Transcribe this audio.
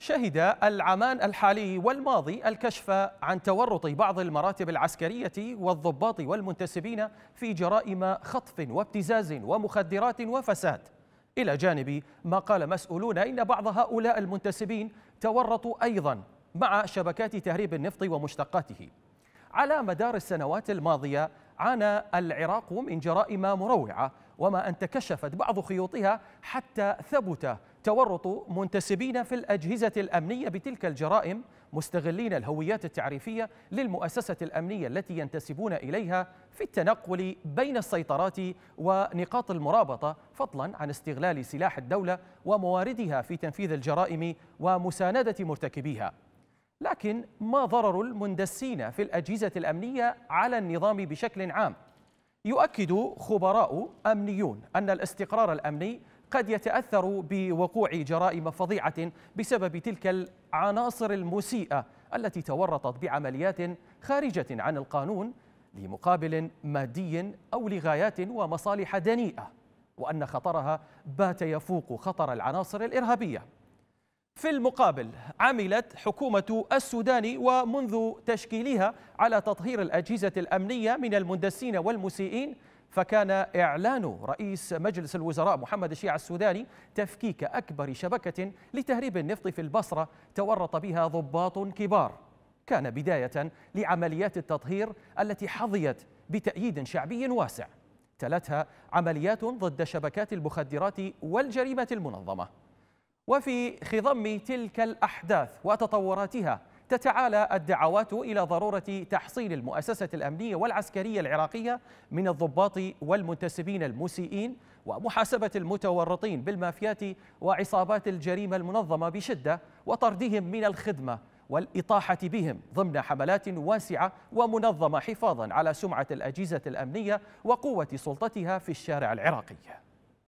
شهد العامان الحالي والماضي الكشف عن تورط بعض المراتب العسكرية والضباط والمنتسبين في جرائم خطف وابتزاز ومخدرات وفساد إلى جانب ما قال مسؤولون إن بعض هؤلاء المنتسبين تورطوا أيضا مع شبكات تهريب النفط ومشتقاته على مدار السنوات الماضية عانى العراق من جرائم مروعة وما أن تكشفت بعض خيوطها حتى ثبت تورط منتسبين في الأجهزة الأمنية بتلك الجرائم مستغلين الهويات التعريفية للمؤسسة الأمنية التي ينتسبون إليها في التنقل بين السيطرات ونقاط المرابطة فضلا عن استغلال سلاح الدولة ومواردها في تنفيذ الجرائم ومساندة مرتكبيها لكن ما ضرر المندسين في الأجهزة الأمنية على النظام بشكل عام؟ يؤكد خبراء أمنيون أن الاستقرار الأمني قد يتأثر بوقوع جرائم فظيعة بسبب تلك العناصر المسيئة التي تورطت بعمليات خارجة عن القانون لمقابل مادي أو لغايات ومصالح دنيئة وأن خطرها بات يفوق خطر العناصر الإرهابية في المقابل عملت حكومة السودان ومنذ تشكيلها على تطهير الأجهزة الأمنية من المندسين والمسيئين فكان إعلان رئيس مجلس الوزراء محمد الشيع السوداني تفكيك أكبر شبكة لتهريب النفط في البصرة تورط بها ضباط كبار كان بداية لعمليات التطهير التي حظيت بتأييد شعبي واسع تلتها عمليات ضد شبكات المخدرات والجريمة المنظمة وفي خضم تلك الأحداث وتطوراتها تتعالى الدعوات إلى ضرورة تحصيل المؤسسة الأمنية والعسكرية العراقية من الضباط والمنتسبين المسيئين ومحاسبة المتورطين بالمافيات وعصابات الجريمة المنظمة بشدة وطردهم من الخدمة والإطاحة بهم ضمن حملات واسعة ومنظمة حفاظا على سمعة الأجهزة الأمنية وقوة سلطتها في الشارع العراقي